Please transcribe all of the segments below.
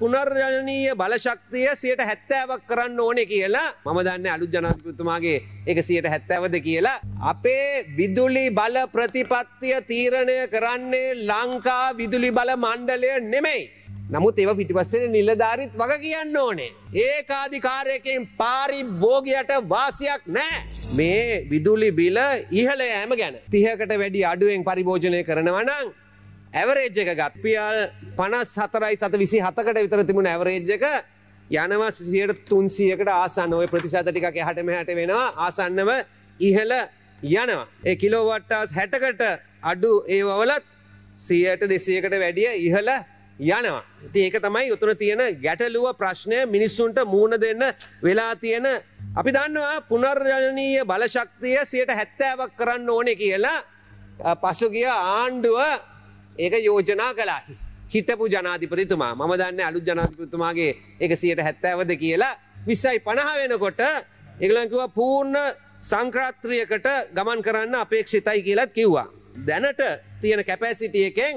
පුනර්ජනීය බලශක්තිය සයට හැත්තෑවක් කරන්න ඕනෙ කියලා මම දන්න අලු ජනතතුමාගේ එක සයට හැත්තෑවද කියලා. අපේ විදුලි බල ප්‍රතිපත්තිය තීරණය කරන්නේ ලංකා විදුලි බල මණ්ඩලය නෙමෙයි. නමුත් ඒව පිටිපස්සෙන නිලධාරිත් වග කියන්න ඕනේ. ඒකාධිකාරයකෙන් පාරි බෝගයට වාසියක් නෑ. මේ විදුලි බිල ඉහල ෑම ගැන තිහකට වැඩි අඩුවෙන් පරිභෝජනය කරනවනං ඇවරේජ් එක ගත් පියල් පනස් සතරයි සත විසි හතකට විතර තිබුණ ඇවරේජ් එක යනවා සියට තුන්සියකට ආසන්න ඔය ප්‍රතිශත ටිකක් හටම හැට වෙනවා ආසන්නව ඉහල යනවා. ඒ කිලෝවට්ටාස් හැටකට අඩු ඒවලත් සියයට දෙසියකට වැඩිය ඉහල යනවා. ඉති ඒක තමයි උතුන තියෙන ගැටලුව ප්‍රශ්නය මිනිස්සුන්ට මූුණ දෙන්න වෙලා තියෙන. අපි දන්නවා පුනර්ජනීය බලශක්තිය සියට හැත්තෑවක් කරන්න ඕනෙ කියලා පසුගිය ආණ්ඩුව ඒක යෝජනා කලා හිටපු ජනාධිපතිතුමා මම දන්න අලු ජනාධිපතුමාගේ එක සියට හැත්තඇවද කියලා විස්සයි පණහ වෙනකොට එගලංකිව පූර්ණ සංක්‍රාත්‍රියකට ගමන් කරන්න අපේක්ෂිතයි කියලත් කිව්වා. දැනට තියෙන කැපෑසිටියකෙන්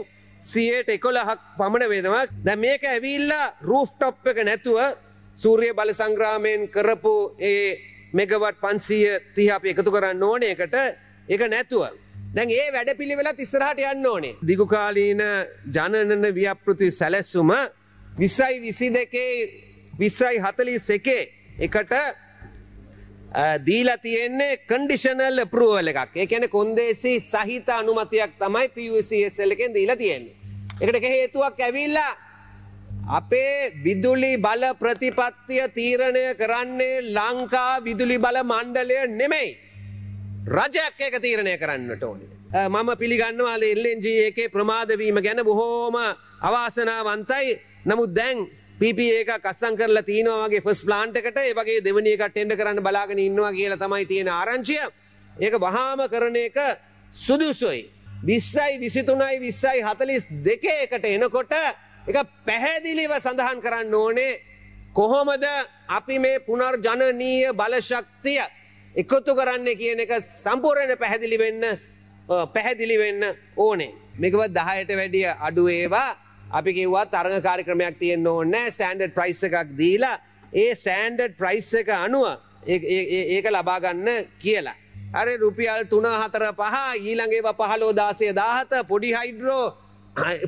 සියට එකොළහක් පමණ වෙනවා දැ මේක ඇවිල්ලා රූෆ්ටොප් එක නැතුව සූරිය බල සංග්‍රාමයෙන් කරපු ඒ මෙගවට පන්සීය තිහ අප එකතු කරන්න ඕන එකට එක නැතුව. දැන් ඒ වැඩ පිළිවෙලත් ඉස්සරහට යන්න ඕනේ. දිගුකාලීන ජනනන ව්‍යපෘති සැලැස්සුම විස්සයි විසි දෙකේ විස්සයි හතලි සෙකේ එකට දීලා තියෙන්නේ කඩිෂනල් පරුවල එකක් ඒකැන කොන්දේසි සහිත අනුමතියක් තමයි පසල් එකෙන් දීලා තියෙන්නේ. එකට එක හේතුවක් ඇවිල්ලා අපේ විදුලි බල ප්‍රතිපත්තිය තීරණය කරන්නේ ලංකා විදුලි බල මණ්ඩලය නෙමෙයි. රජයක් එක තීරණය කරන්නට ඕනේ. මම පිළිගන්නවාල එල්ලෙන්ජී ඒකේ ප්‍රමාදවීම ගැන බොහෝම අවාසනාවන්තයි නමුත් දැන් පිපඒක කස්සං කරලා තියනවාගේ ෆස් ප්ලාන්ටකට ඒගේ දෙවනියකට එෙන්ඩ කරන්න බලාගෙන ඉන්නවා කියලා තමයි තියෙන ආරංචිය ඒක වහාම කරන එක සුදුසුයි. විස්සයි විසිතුනයි විස්සයි හතලිස් දෙක එකට එනකොට එක පැහැදිලිව සඳහන් කරන්න ඕනේ කොහොමද අපි මේ පුනර්ජනනීය බලශක්තියක්. එකතු කරන්න කියන එක සම්පූර්ණ පැහැදිලි වෙන්න පැහැදිලි වෙන්න ඕනේ. මේකව දහයට වැඩිය අඩු ඒවා අපි කිව්වා තරඟ කාර්යක්‍රමයක් තියෙන්න ඕනෑ ස්ටෑන්ඩඩ් ප්‍රයිස් එකක් දීලා ඒ ස්ටෑන්ඩඩ් ප්‍රයිස් එක අනුව ඒක ලබාගන්න කියලා. අර රුපියල් තුන හතර පහ ඊළඟේව පහලෝ දාසය දාහත පොඩි හයිඩ්‍රෝ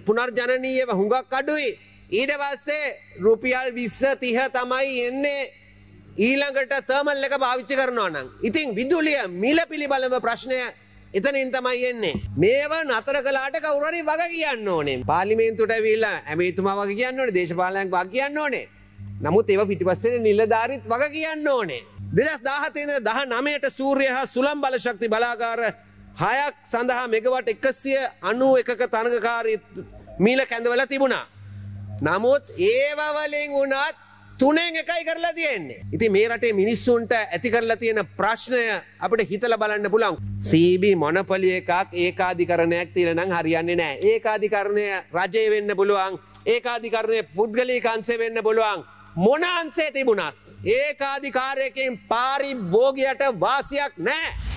පුනර්ජනනීයව හුඟක් අඩුයි. ඊට පස්සේ රුපියල් විස්ස තිහ තමයි එන්නේ ඊළඟට තර්මල් එක භාවිච්චි කරනවා නම් ඉතින් විදුලිය මිල පිළිබලව ප්‍රශ්නය එතනින් තමයි එන්නේ. මේවා නතර කලාට කවුරරි වග කියන්න ඕනේ පාලිමේන්තුට විල්ලා ඇමේතුමා වගේ කියන්න ඕනේ දේශපාලයක් වග කියන්න ඕනේ. නමුත් ඒව පිටිපස්සෙන නිලධාරිත් වග කියන්න ඕනේ. දෙදස් දාහතේද දහ නමයට සූර්ය හා සුළම් බලශක්ති බලාකාර හයක් සඳහා මෙගවට එකසිය අනුව එකක තනගකාරීත් මීල කැඳවල තිබුණා. නමුත් ඒවවලින් වුණත් තුනෙන් එකයි කරලා තියෙන්නේ. ඉතින් මේ රටේ මිනිස්සුන්ට ඇති කරලා තියෙන ප්‍රශ්නය අපිට හිතලා බලන්න පුළුවන්. CB මොනොපොලි එකක් ඒකාධිකරණයක් තියෙන නම් හරියන්නේ නැහැ. ඒකාධිකරණය රජය වෙන්න පුළුවන්. ඒකාධිකරණය පුද්ගලික අංශය වෙන්න පුළුවන්. මොන අංශේ තිබුණත් ඒකාධිකාරයකින් පාරිභෝගියට වාසියක් නැහැ.